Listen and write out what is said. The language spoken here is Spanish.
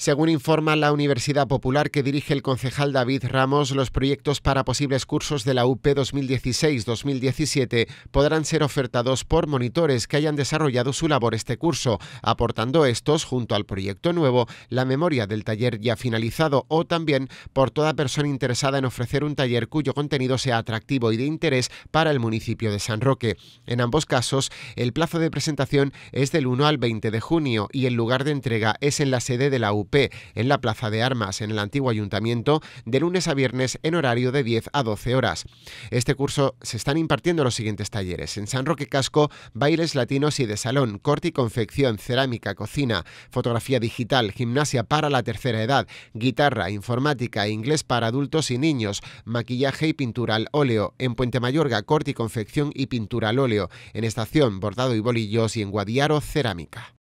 Según informa la Universidad Popular que dirige el concejal David Ramos, los proyectos para posibles cursos de la UP 2016-2017 podrán ser ofertados por monitores que hayan desarrollado su labor este curso, aportando estos, junto al proyecto nuevo, la memoria del taller ya finalizado o también por toda persona interesada en ofrecer un taller cuyo contenido sea atractivo y de interés para el municipio de San Roque. En ambos casos, el plazo de presentación es del 1 al 20 de junio y el lugar de entrega es en la sede de la UP en la Plaza de Armas en el antiguo ayuntamiento de lunes a viernes en horario de 10 a 12 horas. Este curso se están impartiendo los siguientes talleres. En San Roque Casco, bailes latinos y de salón, corte y confección, cerámica, cocina, fotografía digital, gimnasia para la tercera edad, guitarra, informática e inglés para adultos y niños, maquillaje y pintura al óleo. En Puente Mayorga, corte y confección y pintura al óleo. En estación, bordado y bolillos y en Guadiaro, cerámica.